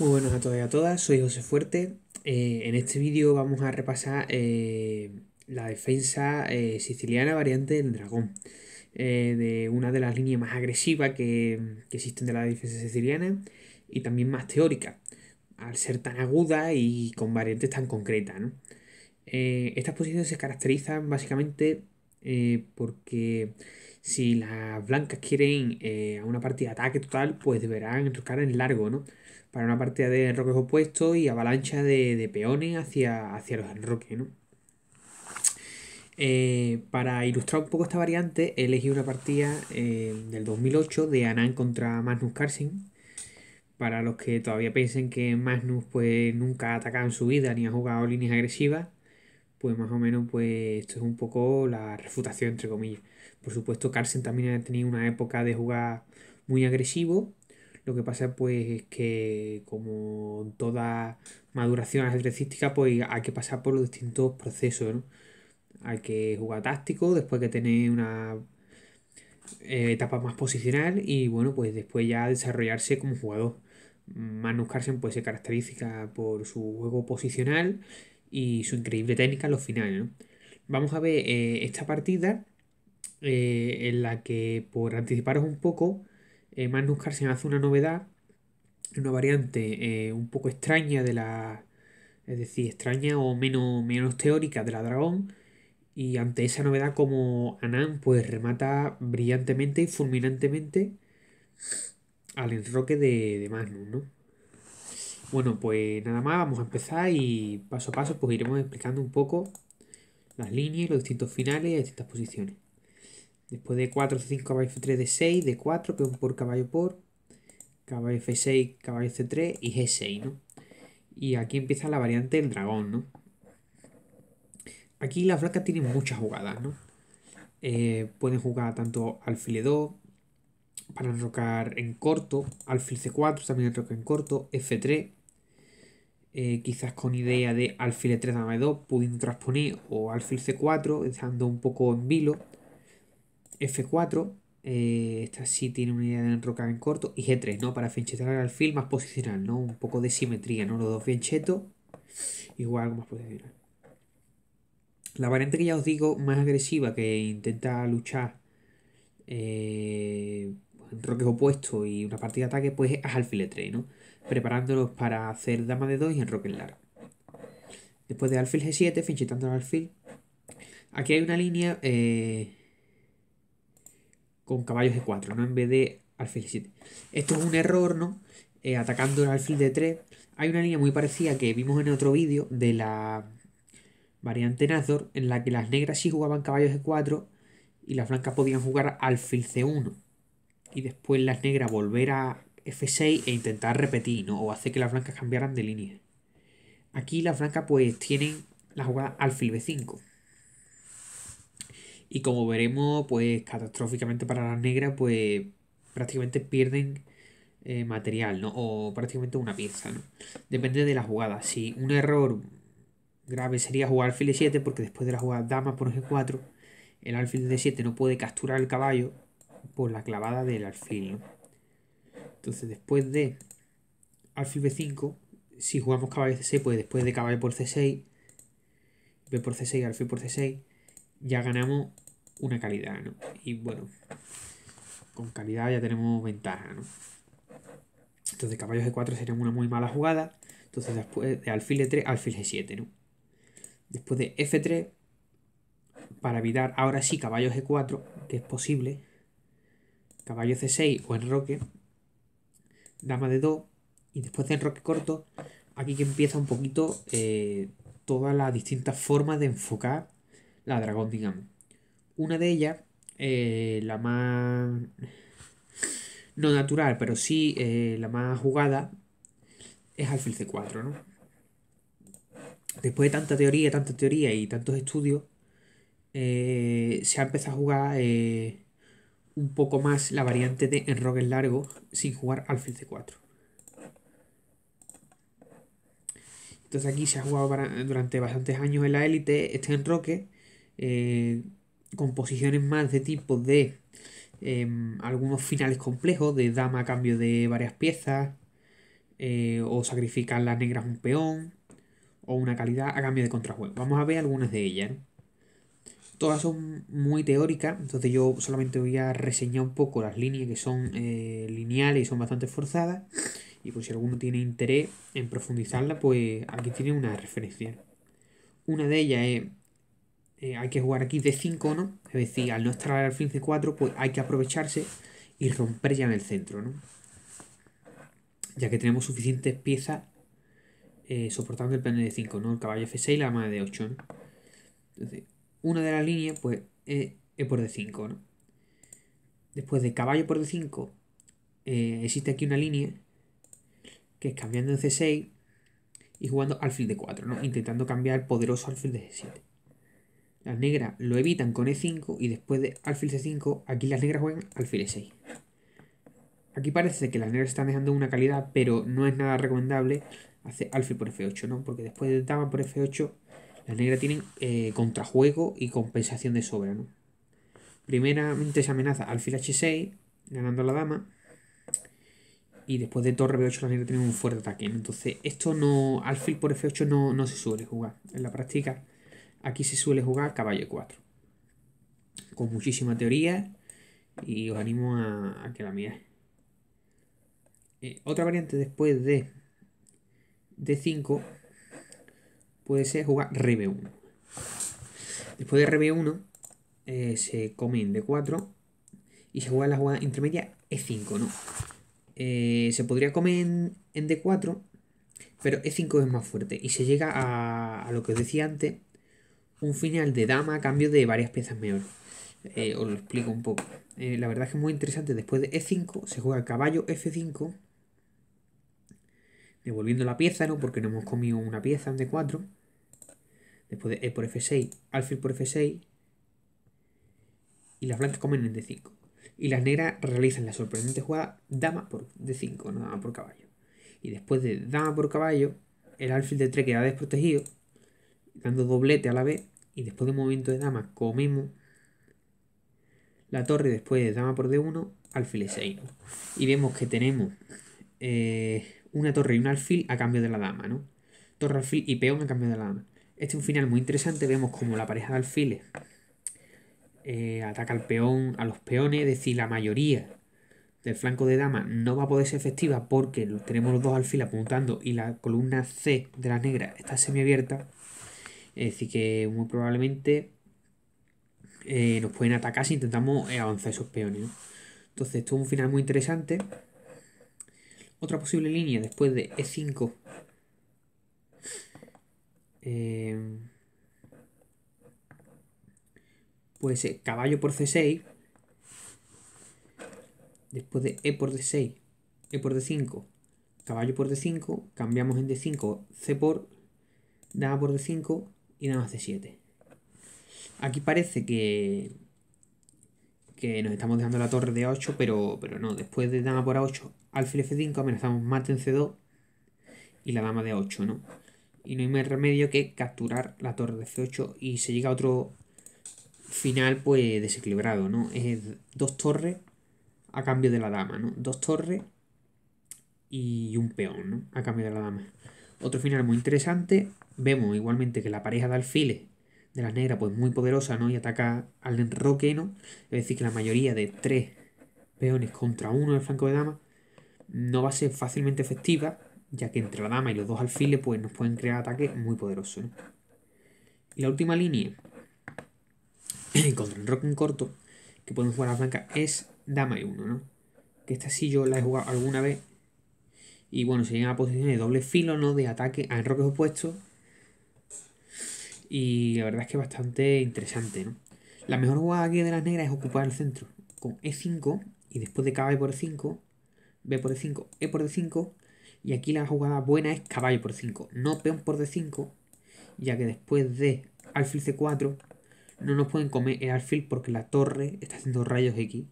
Muy buenas a todos y a todas, soy José Fuerte. Eh, en este vídeo vamos a repasar eh, la defensa eh, siciliana variante del dragón, de una de las líneas más agresivas que, existen de la defensa siciliana y también más teórica, al ser tan aguda y con variantes tan concretas. ¿no? estas posiciones se caracterizan básicamente porque si las blancas quieren a eh, una partida de ataque total, pues deberán enrocar en largo, ¿no? Para una partida de enroques opuestos y avalancha de, peones hacia, hacia los enroques, ¿no? Eh, para ilustrar un poco esta variante, elegí una partida eh, del 2008 de Anand contra Magnus Carlsen. Para los que todavía piensen que Magnus pues, nunca ha atacado en su vida ni ha jugado líneas agresivas, pues más o menos pues, esto es un poco la refutación, entre comillas. Por supuesto, Carson también ha tenido una época de jugar muy agresivo. Lo que pasa pues es que como toda maduración ajedrecística, pues hay que pasar por los distintos procesos. Hay que jugar táctico, después que tener una eh, etapa más posicional y bueno, pues después ya desarrollarse como jugador. Magnus Carson pues, se caracteriza por su juego posicional y su increíble técnica en los finales. Vamos a ver eh, esta partida eh, en la que, por anticiparos un poco, eh, Magnus Carlsen hace una novedad, una variante eh, un poco extraña de la. Es decir, extraña o menos, menos teórica de la dragón. Y ante esa novedad, como Anan, pues remata brillantemente y fulminantemente al enroque de, de Magnus, ¿no? Bueno, pues nada más, vamos a empezar y paso a paso pues iremos explicando un poco las líneas, los distintos finales y distintas posiciones. Después de 4, 5 caballo F3, D6, D4, que es un por caballo por. Caballo F6, caballo C3 y G6, ¿no? Y aquí empieza la variante del dragón, ¿no? Aquí las blancas tienen muchas jugadas, ¿no? Eh, pueden jugar tanto alfil 2 para enrocar en corto, alfil C4 también enroca en corto, F3, eh, quizás con idea de alfil 3 dama 2 pudiendo transponer o alfil C4 dejando un poco en vilo F4, eh, esta sí tiene una idea de enrocar en corto, y G3, ¿no? Para finchetar al alfil más posicional, ¿no? Un poco de simetría, ¿no? Los dos y igual algo más posicional. La variante que ya os digo, más agresiva, que intenta luchar eh, en roques opuestos y una partida de ataque, pues es alfil 3 ¿no? Preparándolos para hacer dama de 2 y enroque en largo. Después de alfil G7, finchetando al alfil. Aquí hay una línea eh, con caballos de 4, ¿no? En vez de alfil 7. Esto es un error, ¿no? Eh, atacando el alfil de 3. Hay una línea muy parecida que vimos en otro vídeo de la variante Nazor, en la que las negras sí jugaban caballos de 4 y las blancas podían jugar alfil C1. Y después las negras volver a F6 e intentar repetir, ¿no? O hacer que las blancas cambiaran de línea. Aquí las blancas pues tienen la jugada alfil B5. Y como veremos, pues catastróficamente para las negras, pues prácticamente pierden eh, material, ¿no? O prácticamente una pieza, ¿no? Depende de la jugada. Si un error grave sería jugar alfil 7, porque después de la jugada dama por g4, el alfil de 7 no puede capturar el caballo por la clavada del alfil, Entonces, después de alfil b5, si jugamos caballo c6, pues después de caballo por c6, b por c6, alfil por c6, ya ganamos una calidad, ¿no? Y bueno, con calidad ya tenemos ventaja, ¿no? Entonces caballos g 4 sería una muy mala jugada. Entonces después de alfil E3, alfil G7, ¿no? Después de F3, para evitar ahora sí caballo G4, que es posible, caballo C6 o enroque, dama de 2, y después de enroque corto, aquí que empieza un poquito eh, todas las distintas formas de enfocar la dragón, digamos. Una de ellas, eh, la más... No natural, pero sí eh, la más jugada, es alfil C4, ¿no? Después de tanta teoría, tanta teoría y tantos estudios, eh, se ha empezado a jugar un poco más la variante de enroque largo sin jugar alfil C4. Entonces aquí se ha jugado durante bastantes años en la élite este enroque eh, composiciones más de tipo de em, algunos finales complejos, de dama a cambio de varias piezas, eh, o sacrificar las negras un peón, o una calidad a cambio de contrajuego. Vamos a ver algunas de ellas. Todas son muy teóricas, entonces yo solamente voy a reseñar un poco las líneas que son eh, lineales y son bastante forzadas. Y por si alguno tiene interés en profundizarla, pues aquí tiene una referencia. Una de ellas es eh, hay que jugar aquí de 5, ¿no? Es decir, al no estar al fin de 4, pues hay que aprovecharse y romper ya en el centro, ¿no? Ya que tenemos suficientes piezas eh, soportando el plan de 5, ¿no? El caballo F6 y la dama de 8, ¿no? Entonces, una de las líneas, pues, es, por D5, ¿no? Después de caballo por D5, eh, existe aquí una línea que es cambiando en C6 y jugando alfil de 4, ¿no? Intentando cambiar el poderoso alfil de G7. Las negras lo evitan con E5 y después de alfil C5, aquí las negras juegan alfil E6. Aquí parece que las negras están dejando una calidad, pero no es nada recomendable hacer alfil por F8, ¿no? Porque después de dama por F8, las negras tienen eh, contrajuego y compensación de sobra, ¿no? Primeramente se amenaza alfil H6, ganando a la dama. Y después de torre B8 las negras tienen un fuerte ataque. Entonces, esto no. Alfil por F8 no, no se suele jugar. En la práctica Aquí se suele jugar caballo 4. Con muchísima teoría y os animo a, que la miréis eh, otra variante después de D5 puede ser jugar RB1. Después de RB1 eh, se se en D4 y se juega la jugada intermedia E5, ¿no? Eh, se podría comer en, D4, pero E5 es más fuerte y se llega a, a lo que os decía antes un final de dama a cambio de varias piezas mejores, eh, os lo explico un poco. Eh, la verdad es que es muy interesante. Después de E5 se juega caballo F5. Devolviendo la pieza, ¿no? Porque no hemos comido una pieza en D4. Después de E por F6, alfil por F6. Y las blancas comen en D5. Y las negras realizan la sorprendente jugada dama por D5, no dama por caballo. Y después de dama por caballo, el alfil de 3 queda desprotegido dando doblete a la vez, y después de un movimiento de dama comemos la torre después de dama por d1, alfil 6 Y vemos que tenemos eh, una torre y un alfil a cambio de la dama, ¿no? Torre, alfil y peón a cambio de la dama. Este es un final muy interesante, vemos como la pareja de alfiles eh, ataca al peón, a los peones, es decir, la mayoría del flanco de dama no va a poder ser efectiva porque tenemos los dos alfiles apuntando y la columna C de la negra está semiabierta decir, eh, que muy probablemente eh, nos pueden atacar si intentamos eh, avanzar esos peones. Entonces, esto es un final muy interesante. Otra posible línea después de E5. Eh, pues caballo por C6. Después de E por D6. E por D5. Caballo por D5. Cambiamos en D5. C por. Da por D5 y nada más de 7. Aquí parece que, que nos estamos dejando la torre de A8, pero, pero no, después de dama por A8, alfil F5, amenazamos mate en C2 y la dama de A8, ¿no? Y no hay más remedio que capturar la torre de C8 y se llega a otro final pues desequilibrado, ¿no? Es dos torres a cambio de la dama, ¿no? Dos torres y un peón, ¿no? A cambio de la dama. Otro final muy interesante. Vemos igualmente que la pareja de alfiles de las negras, pues muy poderosa, ¿no? Y ataca al enroque, ¿no? Es decir, que la mayoría de tres peones contra uno del flanco de dama no va a ser fácilmente efectiva, ya que entre la dama y los dos alfiles, pues nos pueden crear ataques muy poderosos, Y la última línea contra el enroque en corto que pueden jugar las blancas es dama y uno, ¿no? Que esta sí yo la he jugado alguna vez y bueno, se llega a posiciones de doble filo, ¿no? De ataque a enroques opuestos. Y la verdad es que es bastante interesante, ¿no? La mejor jugada aquí de las negras es ocupar el centro con E5 y después de caballo por E5, B por E5, E por D5. Y aquí la jugada buena es caballo por 5, e no peón por D5, ya que después de alfil C4 no nos pueden comer el alfil porque la torre está haciendo rayos X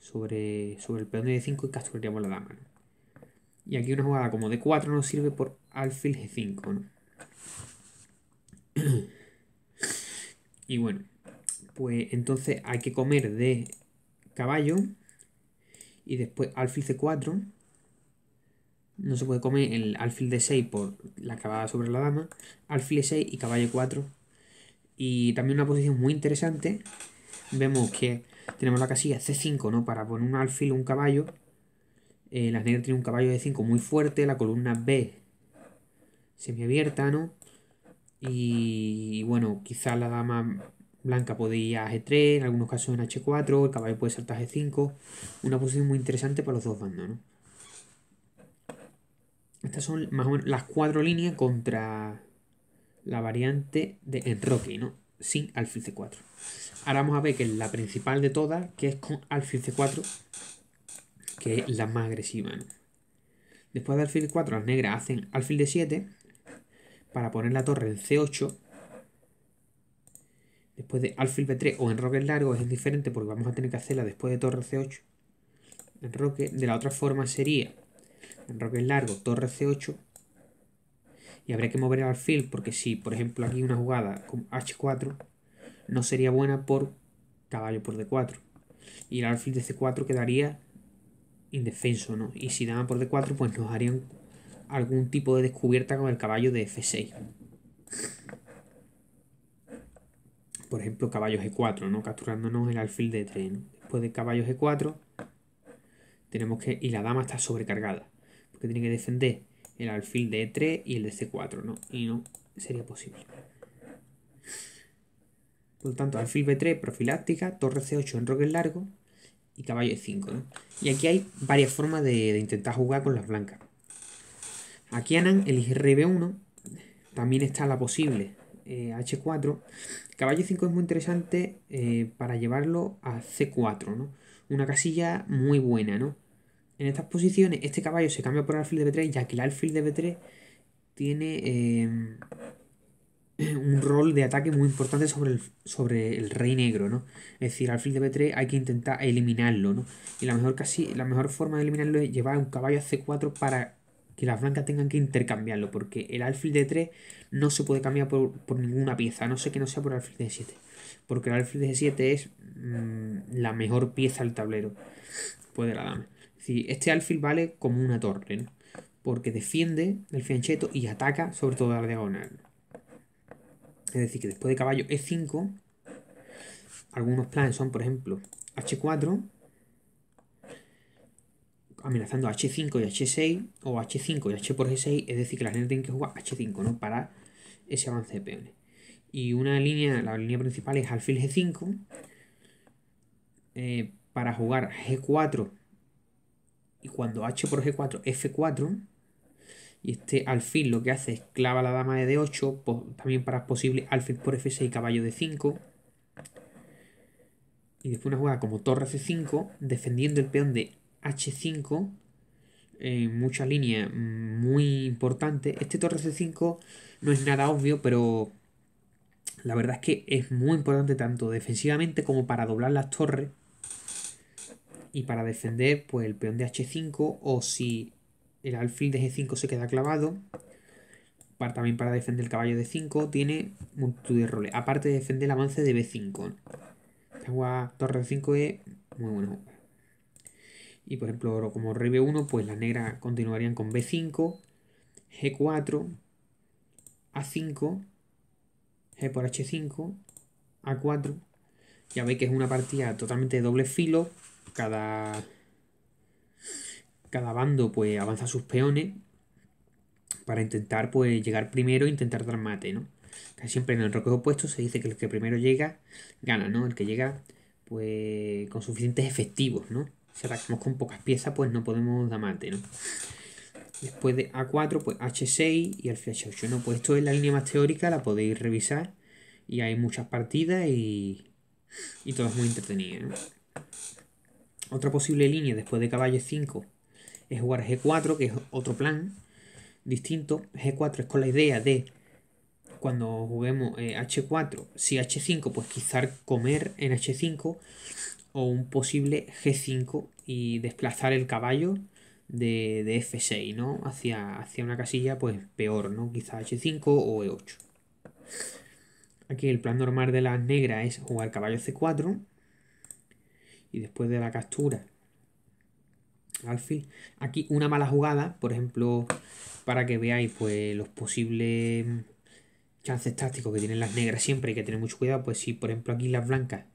sobre, sobre el peón de e 5 y por la dama. ¿no? Y aquí una jugada como de 4 nos sirve por alfil G5, ¿no? y bueno, pues entonces hay que comer de caballo y después alfil C4. No se puede comer el alfil D6 por la cavada sobre la dama, alfil E6 y caballo 4. Y también una posición muy interesante. Vemos que tenemos la casilla C5, ¿no? Para poner un alfil o un caballo eh, las negras tienen un caballo de 5 muy fuerte, la columna B semiabierta, ¿no? Y, bueno, quizás la dama blanca a G3, en algunos casos en H4, el caballo puede saltar G5. Una posición muy interesante para los dos bandos, ¿no? Estas son más o menos las cuatro líneas contra la variante de enroque, ¿no? Sin alfil C4. Ahora vamos a ver que la principal de todas, que es con alfil C4, que es la más agresiva. Después de alfil 4, las negras hacen alfil de 7 para poner la torre en C8. Después de alfil B3 o enroque largo es diferente. porque vamos a tener que hacerla después de torre C8. Roque. de la otra forma sería enroque largo, torre C8. Y habría que mover el alfil porque si, por ejemplo, aquí una jugada con H4 no sería buena por caballo por D4. Y el alfil de C4 quedaría indefenso, ¿no? Y si dama por d4, pues nos harían algún tipo de descubierta con el caballo de f6. Por ejemplo, caballo g4, ¿no? Capturándonos el alfil de 3 e Después de caballo g4, tenemos que... Y la dama está sobrecargada, porque tiene que defender el alfil de e3 y el de c4, ¿no? Y no sería posible. Por lo tanto, alfil b3, profiláctica, torre c8 en largo, y caballo e 5. ¿no? Y aquí hay varias formas de, intentar jugar con las blancas. Aquí Anan elige RB1, también está la posible H4. Eh, caballo 5 es muy interesante eh, para llevarlo a C4, ¿no? Una casilla muy buena, ¿no? En estas posiciones, este caballo se cambia por alfil de B3, ya que el alfil de B3 tiene eh, un rol de ataque muy importante sobre el, sobre el rey negro, ¿no? Es decir, al alfil de B3 hay que intentar eliminarlo, ¿no? Y la mejor, casi, la mejor forma de eliminarlo es llevar un caballo a C4 para que las blancas tengan que intercambiarlo, porque el alfil de 3 no se puede cambiar por, ninguna pieza, no sé que no sea por el alfil de 7, porque el alfil de 7 es mm, la mejor pieza del tablero, puede la dama. Es decir, este alfil vale como una torre, ¿no? porque defiende el fiancheto y ataca sobre todo la diagonal. Es decir, que después de caballo E5, algunos planes son, por ejemplo, H4, amenazando H5 y H6, o H5 y H por G6, es decir, que la gente tiene que jugar H5, ¿no? Para ese avance de peones. Y una línea, la línea principal es alfil G5, eh, para jugar G4, y cuando H por G4, F4, y este alfil lo que hace es clava la dama de D8, también para posible alfil por F6 y caballo de 5 Y después una jugada como torre c 5 defendiendo el peón de H5, en muchas líneas muy importante. Este torre C5 no es nada obvio, pero la verdad es que es muy importante tanto defensivamente como para doblar las torres y para defender pues el peón de H5 o si el alfil de G5 se queda clavado. también para defender el caballo de 5 tiene multitud de roles. Aparte de defender el avance de B5. Agua torre 5 es muy bueno. Y por ejemplo, como rey B1, pues las negras continuarían con B5, G4, A5, G por H5, A4. Ya veis que es una partida totalmente de doble filo. Cada cada bando pues avanza sus peones para intentar pues llegar primero e intentar dar mate, ¿no? siempre en el roqueo opuesto se dice que el que primero llega gana, ¿no? El que llega pues con suficientes efectivos, ¿no? Si atacamos con pocas piezas pues no podemos dar mate, ¿no? Después de A4 pues H6 y el H8, ¿no? Pues esto es la línea más teórica, la podéis revisar y hay muchas partidas y, y es muy entretenido. Otra posible línea después de caballo 5 es jugar G4, que es otro plan distinto. G4 es con la idea de cuando juguemos H4, eh, si H5, pues quizás comer en H5 o un posible G5 y desplazar el caballo de, F6, ¿no? Hacia, hacia una casilla, pues peor, ¿no? Quizá H5 o E8. Aquí el plan normal de las negras es jugar caballo C4 y después de la captura alfil. Aquí una mala jugada, por ejemplo, para que veáis pues los posibles chances tácticos que tienen las negras siempre hay que tener mucho cuidado, pues si por ejemplo aquí las blancas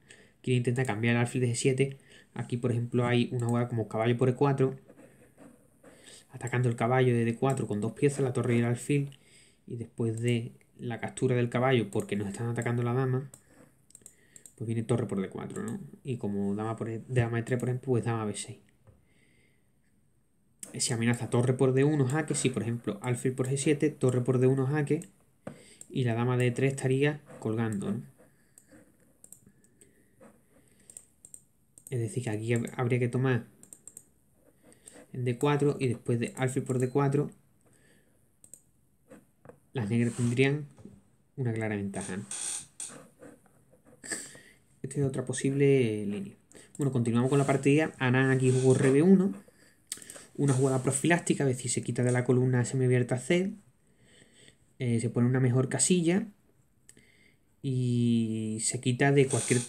quieren intentar cambiar el alfil de G7, aquí por ejemplo hay una jugada como caballo por E4, atacando el caballo de D4 con dos piezas, la torre y el alfil, y después de la captura del caballo porque nos están atacando la dama, pues viene torre por D4, ¿no? Y como dama por e, dama E3, por ejemplo, pues dama B6 si amenaza torre por d1 jaque, si por ejemplo alfil por g7, torre por d1 jaque y la dama de 3 estaría colgando. Es decir, que aquí habría que tomar el d4 y después de alfil por d4 las negras tendrían una clara ventaja. Esta es otra posible línea. Bueno, continuamos con la partida. Anan aquí jugó rb1 una jugada profiláctica, es decir, se quita de la columna semiabierta C, eh, se pone una mejor casilla y se quita de cualquier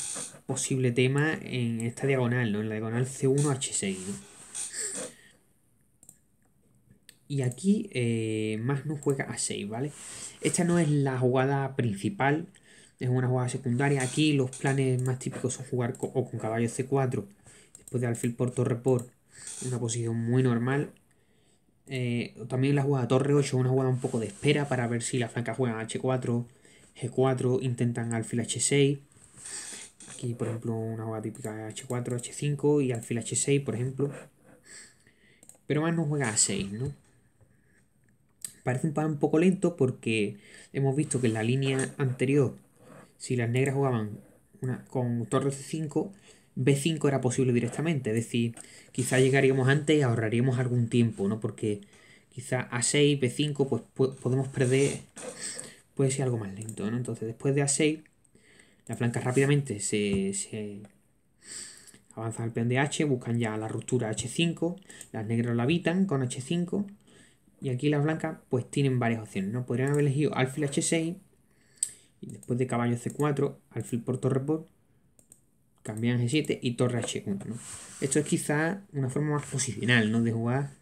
posible tema en esta diagonal, ¿no? En la diagonal C1H6, 6 Y aquí más eh, Magnus juega a 6, ¿vale? Esta no es la jugada principal, es una jugada secundaria. Aquí los planes más típicos son jugar con, o con caballo C4, después de alfil por torre por una posición muy normal. Eh, también la jugada torre 8, una jugada un poco de espera para ver si la franca juega H4, G4, intentan alfil H6. Aquí, por ejemplo, una jugada típica H4, H5 y alfil H6, por ejemplo. Pero más no juega A6, ¿no? Parece un par un poco lento porque hemos visto que en la línea anterior, si las negras jugaban una, con torre C5, B5 era posible directamente, es decir, quizá llegaríamos antes y ahorraríamos algún tiempo, ¿no? Porque quizá A6, B5, pues podemos perder, puede ser algo más lento, ¿no? Entonces, después de A6, las blancas rápidamente se, se avanzan al peón de H, buscan ya la ruptura H5, las negras la habitan con H5, y aquí las blancas pues tienen varias opciones, ¿no? Podrían haber elegido alfil H6, y después de caballo C4, alfil por torre por cambian G7 y torre H1. Esto es quizá una forma más posicional de jugar